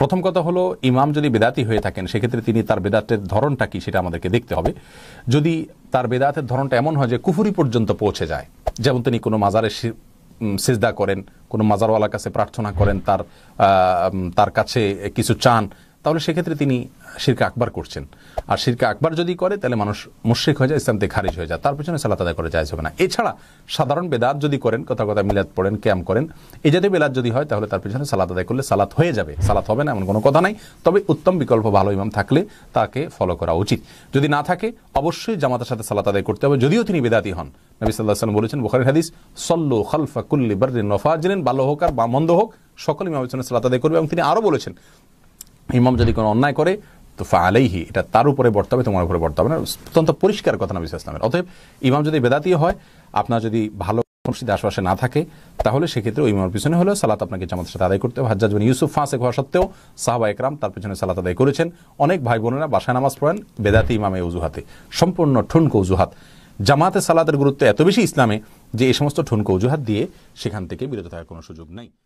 প্রথম কথা হলো ইমাম যদি বেদাতি হয়ে থাকেন সেক্ষেত্রে তিনি তার বেদাতের ধরনটা কি সেটা আমাদেরকে দেখতে হবে যদি তার বেদাতের ধরনটা এমন হয় যে কুফুরি পর্যন্ত পৌঁছে যায় যেমন তিনি কোনো মাজারে সিজদা করেন কোনো মাজারওয়ালার কাছে প্রার্থনা করেন তার তার কাছে কিছু চান তাহলে সেক্ষেত্রে তিনি শিরকে আকবার করছেন আর শিরকে আকবার যদি করে তাহলে মানুষ মুশ্রিক হয়ে যায় থেকে খারিজ হয়ে যায় তার পিছনে সালাত আদায় করে যায় হবে না এছাড়া সাধারণ বেদাত যদি করেন কথা কথা মিলাদ পড়েন ক্যাম করেন এই জাতীয় বেদাত যদি হয় তাহলে তার পিছনে সালাত আদায় করলে সালাত হয়ে যাবে সালাত হবে না এমন কোনো কথা নাই তবে উত্তম বিকল্প ভালো ইমাম থাকলে তাকে ফলো করা উচিত যদি না থাকে অবশ্যই জামাতের সাথে সালাত আদায় করতে হবে যদিও তিনি বেদাতি হন নবী সাল্লাহ সাল্লাম বলেছেন বুখারের হাদিস সল্লু খালফা কুল্লি বার্রিন নফা জিনেন ভালো হোক আর বা মন্দ হোক সকল পিছনে সালাত আদায় করবে এবং তিনি আরও বলেছেন ইমাম যদি কোনো অন্যায় করে তো ফা আলাইহি এটা তার উপরে বর্তাবে তোমার উপরে বর্তাবে না অত্যন্ত পরিষ্কার কথা নবী ইসলামের অতএব ইমাম যদি বেদাতি হয় আপনার যদি ভালো মসজিদে আশপাশে না থাকে তাহলে সেক্ষেত্রে ওই ইমামের পিছনে হলেও সালাত আপনাকে জামাতের সাথে আদায় করতে হবে হাজ্জাজ বিন ইউসুফ ফাঁসে হওয়া সত্ত্বেও সাহবা একরাম তার পিছনে সালাত আদায় করেছেন অনেক ভাই বোনেরা বাসায় নামাজ পড়েন বেদাতি ইমামে অজুহাতে সম্পূর্ণ ঠুনকো অজুহাত জামাতে সালাতের গুরুত্ব এত বেশি ইসলামে যে এই সমস্ত ঠুনকো অজুহাত দিয়ে সেখান থেকে বিরত থাকার কোনো সুযোগ নেই